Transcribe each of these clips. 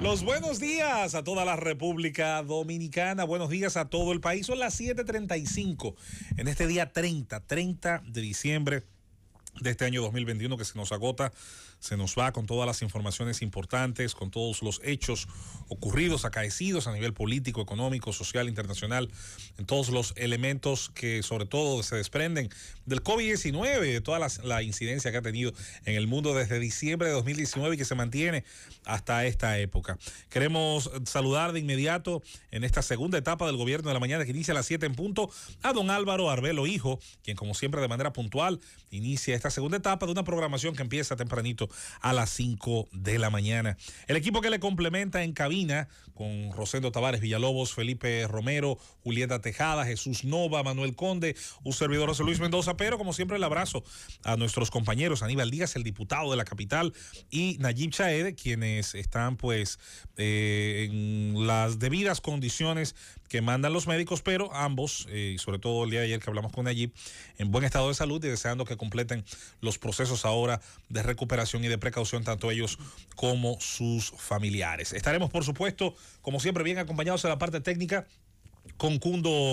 Los buenos días a toda la República Dominicana, buenos días a todo el país. Son las 7:35 en este día 30, 30 de diciembre de este año 2021 que se nos agota se nos va con todas las informaciones importantes, con todos los hechos ocurridos, acaecidos a nivel político, económico, social, internacional, en todos los elementos que sobre todo se desprenden del COVID-19, de toda la, incidencia que ha tenido en el mundo desde diciembre de 2019 y que se mantiene hasta esta época. Queremos saludar de inmediato en esta segunda etapa del gobierno de la mañana que inicia a las 7 en punto a don Álvaro Arbelo Hijo, quien como siempre de manera puntual inicia esta segunda etapa de una programación que empieza tempranito a las 5 de la mañana. El equipo que le complementa en cabina con Rosendo Tavares Villalobos, Felipe Romero, Julieta Tejada, Jesús Nova, Manuel Conde, un servidor José Luis Mendoza, pero como siempre el abrazo a nuestros compañeros Aníbal Díaz, el diputado de la capital, y Nayib Chaede, quienes están pues eh, en las debidas condiciones que mandan los médicos, pero ambos, eh, y sobre todo el día de ayer que hablamos con allí, en buen estado de salud y deseando que completen los procesos ahora de recuperación y de precaución, tanto ellos como sus familiares. Estaremos, por supuesto, como siempre, bien acompañados en la parte técnica con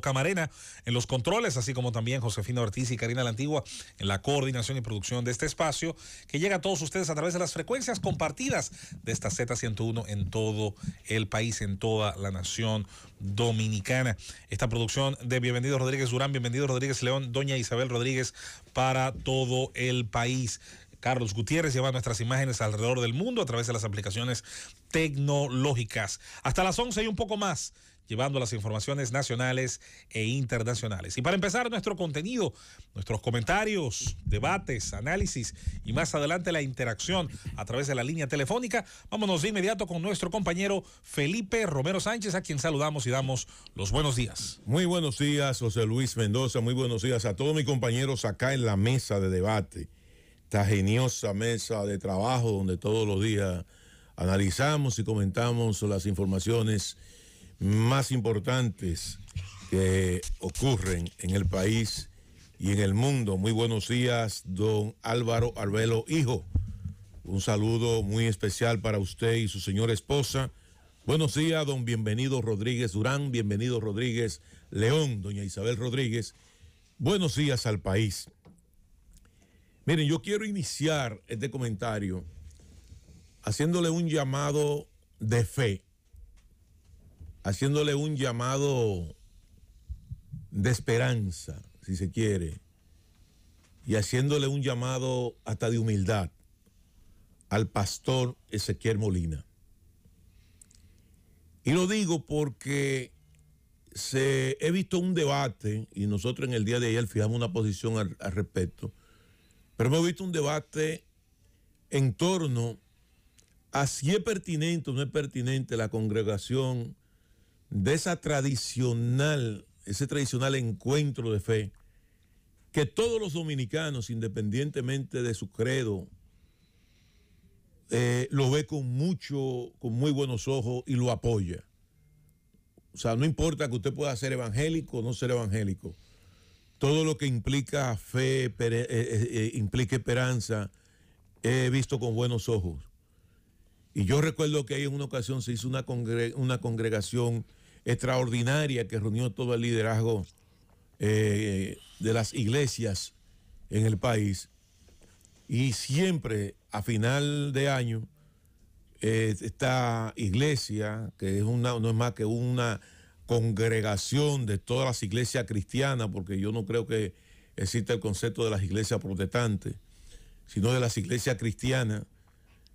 Camarena en los controles, así como también Josefina Ortiz y Karina La Antigua en la coordinación y producción de este espacio, que llega a todos ustedes a través de las frecuencias compartidas de esta Z101 en todo el país, en toda la nación dominicana. Esta producción de Bienvenido Rodríguez Durán, Bienvenido Rodríguez León, Doña Isabel Rodríguez para todo el país. Carlos Gutiérrez lleva nuestras imágenes alrededor del mundo a través de las aplicaciones tecnológicas. Hasta las 11 y un poco más llevando las informaciones nacionales e internacionales. Y para empezar nuestro contenido, nuestros comentarios, debates, análisis y más adelante la interacción a través de la línea telefónica, vámonos de inmediato con nuestro compañero Felipe Romero Sánchez, a quien saludamos y damos los buenos días. Muy buenos días, José Luis Mendoza, muy buenos días a todos mis compañeros acá en la mesa de debate, esta geniosa mesa de trabajo donde todos los días analizamos y comentamos las informaciones más importantes que ocurren en el país y en el mundo. Muy buenos días, don Álvaro Arbelo Hijo. Un saludo muy especial para usted y su señora esposa. Buenos días, don Bienvenido Rodríguez Durán, bienvenido Rodríguez León, doña Isabel Rodríguez. Buenos días al país. Miren, yo quiero iniciar este comentario haciéndole un llamado de fe haciéndole un llamado de esperanza, si se quiere, y haciéndole un llamado hasta de humildad al pastor Ezequiel Molina. Y lo digo porque se, he visto un debate, y nosotros en el día de ayer fijamos una posición al, al respecto, pero hemos visto un debate en torno a si es pertinente o no es pertinente la congregación de esa tradicional, ese tradicional encuentro de fe que todos los dominicanos, independientemente de su credo, eh, lo ve con mucho, con muy buenos ojos y lo apoya. O sea, no importa que usted pueda ser evangélico o no ser evangélico. Todo lo que implica fe, eh, eh, implica esperanza, he visto con buenos ojos. Y yo recuerdo que ahí en una ocasión se hizo una, una congregación extraordinaria que reunió todo el liderazgo eh, de las iglesias en el país. Y siempre a final de año, eh, esta iglesia, que es una, no es más que una congregación de todas las iglesias cristianas, porque yo no creo que exista el concepto de las iglesias protestantes, sino de las iglesias cristianas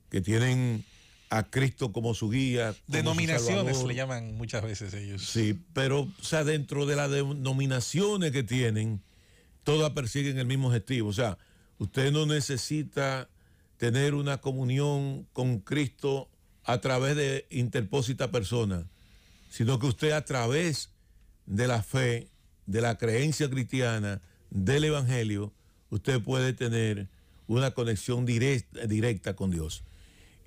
que tienen a Cristo como su guía. Denominaciones le llaman muchas veces ellos. Sí, pero sea, dentro de las denominaciones que tienen, todas persiguen el mismo objetivo. O sea, usted no necesita tener una comunión con Cristo a través de interpósita persona, sino que usted a través de la fe, de la creencia cristiana, del Evangelio, usted puede tener una conexión directa, directa con Dios.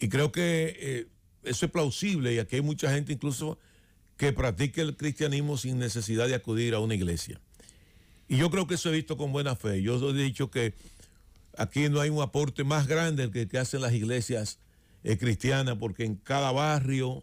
Y creo que eh, eso es plausible y aquí hay mucha gente incluso que practica el cristianismo sin necesidad de acudir a una iglesia. Y yo creo que eso he visto con buena fe. Yo he dicho que aquí no hay un aporte más grande que, que hacen las iglesias eh, cristianas, porque en cada barrio,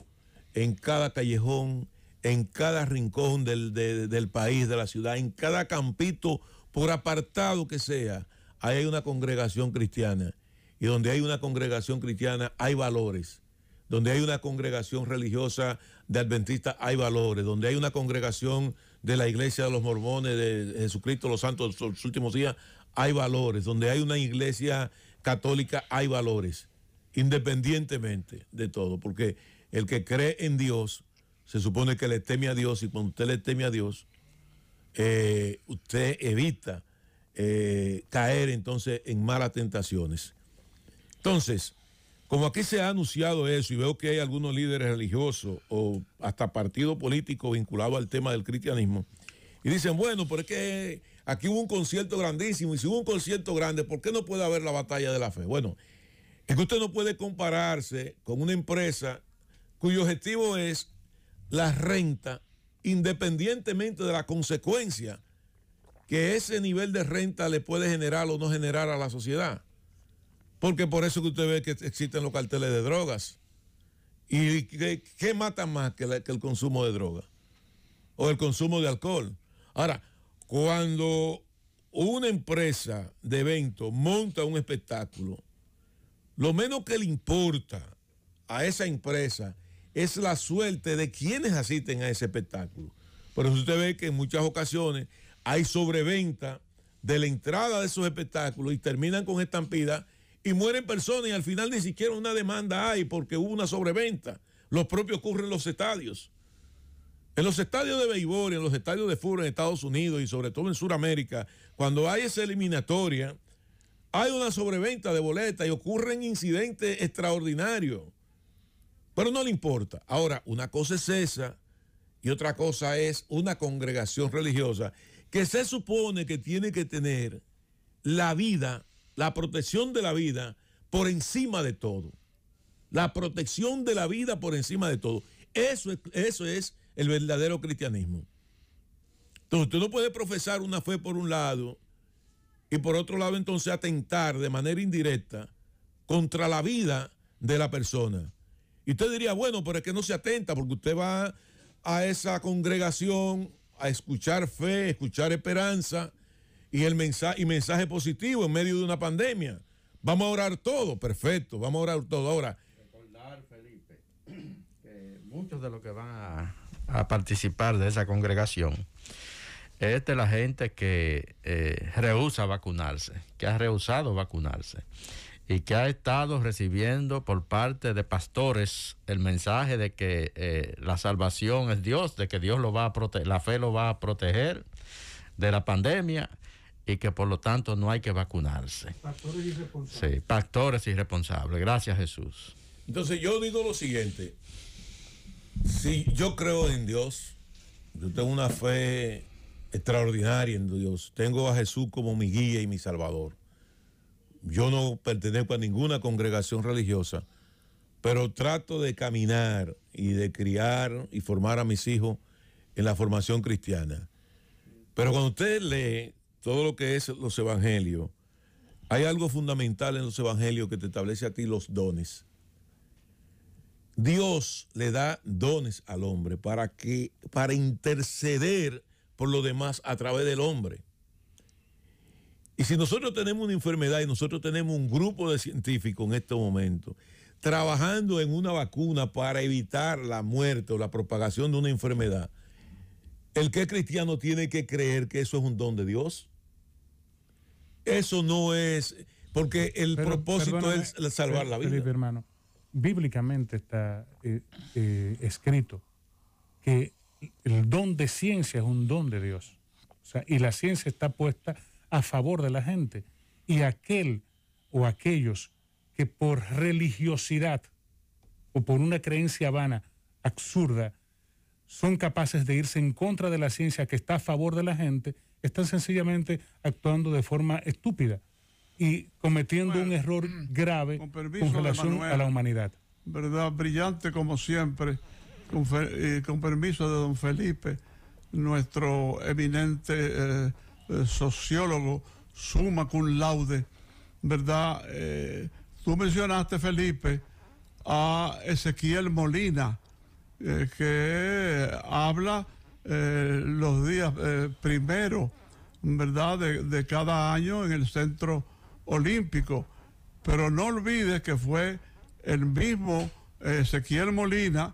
en cada callejón, en cada rincón del, del país, de la ciudad, en cada campito, por apartado que sea, hay una congregación cristiana. Y donde hay una congregación cristiana hay valores. Donde hay una congregación religiosa de adventistas hay valores. Donde hay una congregación de la iglesia de los mormones, de Jesucristo, los santos de los últimos días, hay valores. Donde hay una iglesia católica hay valores. Independientemente de todo. Porque el que cree en Dios se supone que le teme a Dios y cuando usted le teme a Dios, eh, usted evita eh, caer entonces en malas tentaciones. Entonces, como aquí se ha anunciado eso y veo que hay algunos líderes religiosos o hasta partidos políticos vinculados al tema del cristianismo, y dicen, bueno, pero es que aquí hubo un concierto grandísimo, y si hubo un concierto grande, ¿por qué no puede haber la batalla de la fe? Bueno, es que usted no puede compararse con una empresa cuyo objetivo es la renta, independientemente de la consecuencia que ese nivel de renta le puede generar o no generar a la sociedad. Porque por eso que usted ve que existen los carteles de drogas. ¿Y qué, mata más que, el consumo de droga? O el consumo de alcohol. Ahora, cuando una empresa de evento monta un espectáculo, lo menos que le importa a esa empresa es la suerte de quienes asisten a ese espectáculo. Por eso usted ve que en muchas ocasiones hay sobreventa de la entrada de esos espectáculos y terminan con estampidas y mueren personas y al final ni siquiera una demanda hay porque hubo una sobreventa. Lo propio ocurre en los estadios. En los estadios de y en los estadios de fútbol en Estados Unidos y sobre todo en Sudamérica, cuando hay esa eliminatoria, hay una sobreventa de boletas y ocurren incidentes extraordinarios. Pero no le importa. Ahora, una cosa es esa y otra cosa es una congregación religiosa que se supone que tiene que tener la vida la protección de la vida por encima de todo. La protección de la vida por encima de todo. Eso es, eso es el verdadero cristianismo. Entonces, usted no puede profesar una fe por un lado y por otro lado entonces atentar de manera indirecta contra la vida de la persona. Y usted diría, bueno, pero es que no se atenta porque usted va a esa congregación a escuchar fe, escuchar esperanza, y, el mensaje, y mensaje positivo en medio de una pandemia. Vamos a orar todo, perfecto, vamos a orar todo. Ahora. Recordar, Felipe, que muchos de los que van a, participar de esa congregación es la gente que eh, rehúsa vacunarse, que ha rehusado vacunarse y que ha estado recibiendo por parte de pastores el mensaje de que eh, la salvación es Dios, de que Dios lo va a proteger, la fe lo va a proteger de la pandemia y que por lo tanto no hay que vacunarse. Pastores irresponsables. Sí, factores irresponsables. Gracias Jesús. Entonces yo digo lo siguiente, si yo creo en Dios, yo tengo una fe extraordinaria en Dios, tengo a Jesús como mi guía y mi salvador. Yo no pertenezco a ninguna congregación religiosa, pero trato de caminar y de criar y formar a mis hijos en la formación cristiana. Pero cuando usted lee todo lo que es los evangelios, hay algo fundamental en los evangelios que te establece a ti los dones. Dios le da dones al hombre para que para interceder por lo demás a través del hombre. Y si nosotros tenemos una enfermedad y nosotros tenemos un grupo de científicos en este momento trabajando en una vacuna para evitar la muerte o la propagación de una enfermedad, el que es cristiano tiene que creer que eso es un don de Dios. Eso no es, porque el propósito es salvar eh, la vida. Felipe, hermano, bíblicamente está eh, eh, escrito que el don de ciencia es un don de Dios. y la ciencia está puesta a favor de la gente. Y aquel o aquellos que por religiosidad o por una creencia vana, absurda, son capaces de irse en contra de la ciencia que está a favor de la gente, están sencillamente actuando de forma estúpida y cometiendo un error mm, grave con, relación a la humanidad. Verdad, brillante como siempre, eh, con, permiso de don Felipe, nuestro eminente eh, eh, sociólogo, suma cum laude, ¿verdad? tú mencionaste, Felipe, a Ezequiel Molina, que habla eh, los días eh, primeros, ¿verdad?, de, cada año en el centro olímpico. Pero no olvides que fue el mismo eh, Ezequiel Molina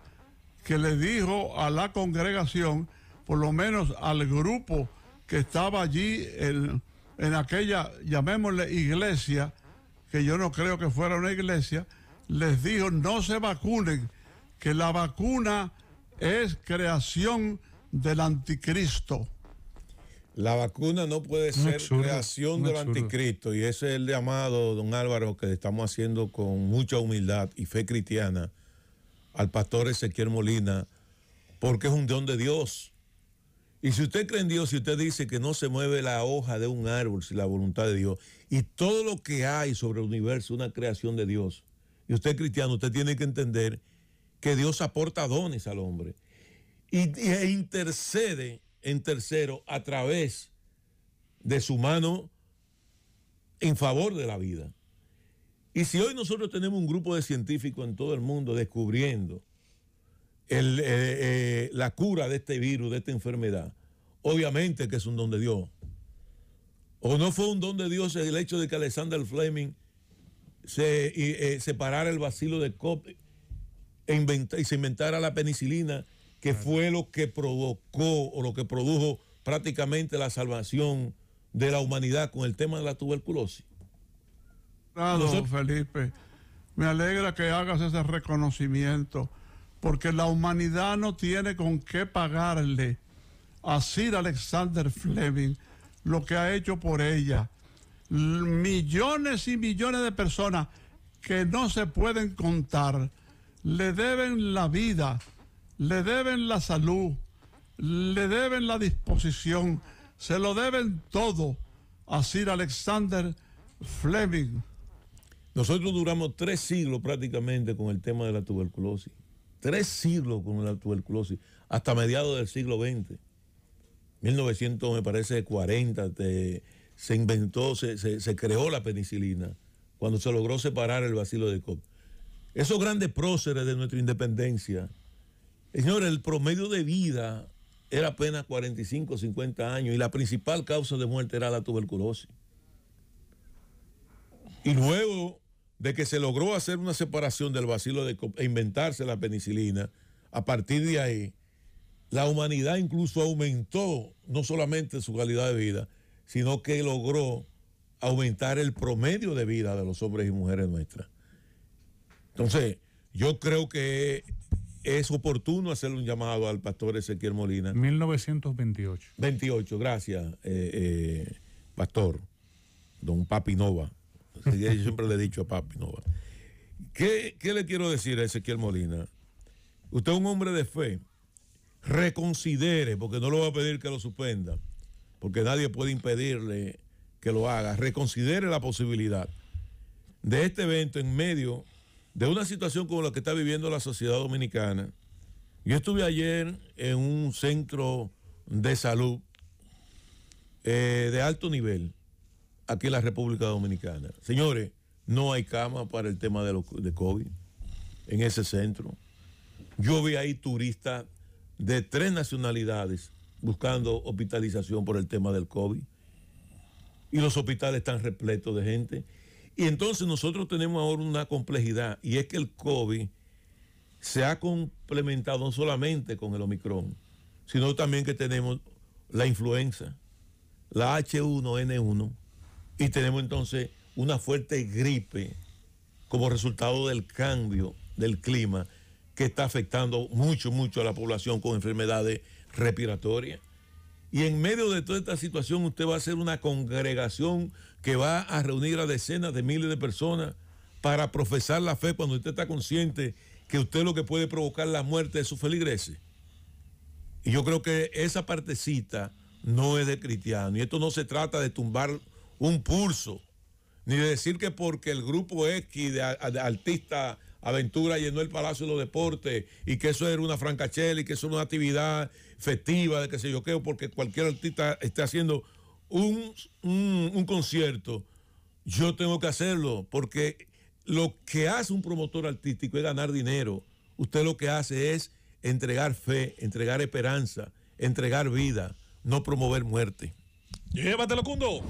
que le dijo a la congregación, por lo menos al grupo que estaba allí en, en aquella, llamémosle iglesia, que yo no creo que fuera una iglesia, les dijo no se vacunen, que la vacuna es creación del anticristo. La vacuna no puede ser creación del anticristo y ese es el llamado, don Álvaro, que estamos haciendo con mucha humildad y fe cristiana al pastor Ezequiel Molina, porque es un don de Dios. Y si usted cree en Dios, si usted dice que no se mueve la hoja de un árbol si la voluntad de Dios, y todo lo que hay sobre el universo es una creación de Dios, y usted cristiano, usted tiene que entender que Dios aporta dones al hombre y, e intercede en tercero a través de su mano en favor de la vida. Y si hoy nosotros tenemos un grupo de científicos en todo el mundo descubriendo eh, eh, la cura de este virus, de esta enfermedad, obviamente que es un don de Dios. ¿O no fue un don de Dios el hecho de que Alexander Fleming se parara eh, separara el vacilo de Cope y se inventara la penicilina que fue lo que provocó o lo que produjo prácticamente la salvación de la humanidad con el tema de la tuberculosis. Claro, Felipe, me alegra que hagas ese reconocimiento, porque la humanidad no tiene con qué pagarle a Sir Alexander Fleming lo que ha hecho por ella. Millones y millones de personas que no se pueden contar le deben la vida le deben la salud, le deben la disposición, se lo deben todo a Sir Alexander Fleming. Nosotros duramos tres siglos prácticamente con el tema de la tuberculosis. Tres siglos con la tuberculosis, hasta mediados del siglo XX. 1900, me parece, 40, se inventó, se, creó la penicilina cuando se logró separar el bacilo de Koch. Esos grandes próceres de nuestra independencia, Señores, el promedio de vida era apenas 45, 50 años y la principal causa de muerte era la tuberculosis. Y luego de que se logró hacer una separación del vacilo... de, e inventarse la penicilina, a partir de ahí, la humanidad incluso aumentó no solamente su calidad de vida, sino que logró aumentar el promedio de vida de los hombres y mujeres nuestras. Entonces, yo creo que es oportuno hacerle un llamado al pastor Ezequiel Molina. 1928. 28, gracias, eh, eh, pastor, don Papi Nova. Yo siempre le he dicho a Papi Nova. ¿Qué, le quiero decir a Ezequiel Molina? Usted es un hombre de fe. Reconsidere, porque no lo va a pedir que lo suspenda, porque nadie puede impedirle que lo haga. Reconsidere la posibilidad de este evento en medio de una situación como la que está viviendo la sociedad dominicana. Yo estuve ayer en un centro de salud eh, de alto nivel aquí en la República Dominicana. Señores, no hay cama para el tema de, de COVID en ese centro. Yo vi ahí turistas de tres nacionalidades buscando hospitalización por el tema del COVID. Y los hospitales están repletos de gente. Y entonces nosotros tenemos ahora una complejidad y es que el COVID se ha complementado no solamente con el Omicron, sino también que tenemos la influenza, la H1N1 y tenemos entonces una fuerte gripe como resultado del cambio del clima que está afectando mucho, mucho a la población con enfermedades respiratorias. Y en medio de toda esta situación usted va a ser una congregación que va a reunir a decenas de miles de personas para profesar la fe cuando usted está consciente que usted lo que puede provocar la muerte de su feligreses. Y yo creo que esa partecita no es de cristiano. Y esto no se trata de tumbar un pulso, ni de decir que porque el grupo X de, de artistas Aventura llenó el Palacio de los Deportes y que eso era una francachela y que eso era una actividad festiva de que sé yo qué, porque cualquier artista esté haciendo un, un concierto, yo tengo que hacerlo, porque lo que hace un promotor artístico es ganar dinero. Usted lo que hace es entregar fe, entregar esperanza, entregar vida, no promover muerte. Llévatelo, Cundo.